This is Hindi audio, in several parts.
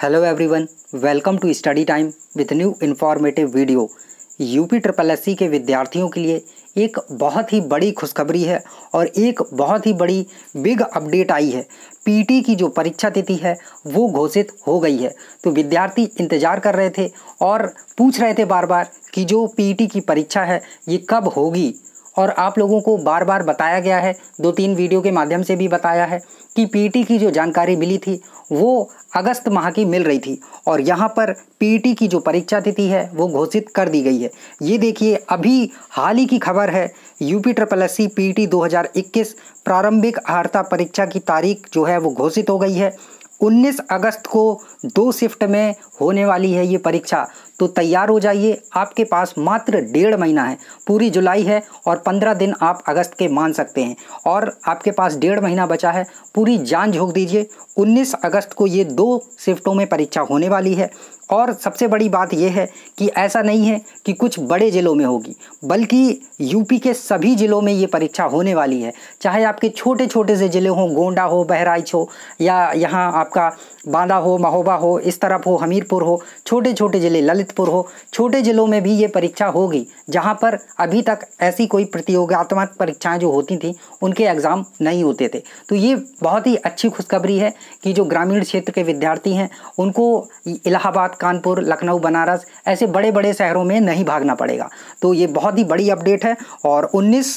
hello everyone welcome to study time with new informative video UP triple S के विद्यार्थियों के लिए एक बहुत ही बड़ी खुशखबरी है और एक बहुत ही बड़ी बिग अपडेट आई है पीटी की जो परीक्षा तिथि है वो घोषित हो गई है तो विद्यार्थी इंतज़ार कर रहे थे और पूछ रहे थे बार बार कि जो पीटी की परीक्षा है ये कब होगी और आप लोगों को बार बार बताया गया है दो तीन वीडियो के माध्यम से भी बताया है कि पीटी की जो जानकारी मिली थी वो अगस्त माह की मिल रही थी और यहाँ पर पीटी की जो परीक्षा तिथि है वो घोषित कर दी गई है ये देखिए अभी हाल ही की खबर है UP triple S C P T प्रारंभिक अर्ता परीक्षा की तारीख जो है वो घोषित हो गई है 19 अगस्त को दो शिफ्ट में होने वाली है ये परीक्षा तो तैयार हो जाइए आपके पास मात्र डेढ़ महीना है पूरी जुलाई है और पंद्रह दिन आप अगस्त के मान सकते हैं और आपके पास डेढ़ महीना बचा है पूरी जान झोंक दीजिए 19 अगस्त को ये दो शिफ्टों में परीक्षा होने वाली है और सबसे बड़ी बात यह है कि ऐसा नहीं है कि कुछ बड़े ज़िलों में होगी बल्कि यूपी के सभी ज़िलों में ये परीक्षा होने वाली है चाहे आपके छोटे छोटे से ज़िले हों गोंडा हो बहराइच हो या यहाँ आपका बांदा हो महोबा हो इस तरफ हो हमीरपुर हो छोटे छोटे ज़िले ललितपुर हो छोटे ज़िलों में भी ये परीक्षा होगी जहाँ पर अभी तक ऐसी कोई प्रतियोगात्मक परीक्षाएं जो होती थी उनके एग्ज़ाम नहीं होते थे तो ये बहुत ही अच्छी खुशखबरी है कि जो ग्रामीण क्षेत्र के विद्यार्थी हैं उनको इलाहाबाद कानपुर लखनऊ बनारस ऐसे बड़े बड़े शहरों में नहीं भागना पड़ेगा तो ये बहुत ही बड़ी अपडेट है और उन्नीस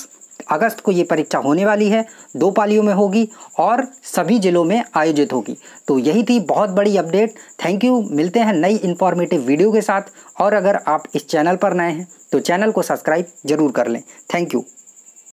अगस्त को ये परीक्षा होने वाली है दो पालियों में होगी और सभी ज़िलों में आयोजित होगी तो यही थी बहुत बड़ी अपडेट थैंक यू मिलते हैं नई इन्फॉर्मेटिव वीडियो के साथ और अगर आप इस चैनल पर नए हैं तो चैनल को सब्सक्राइब जरूर कर लें थैंक यू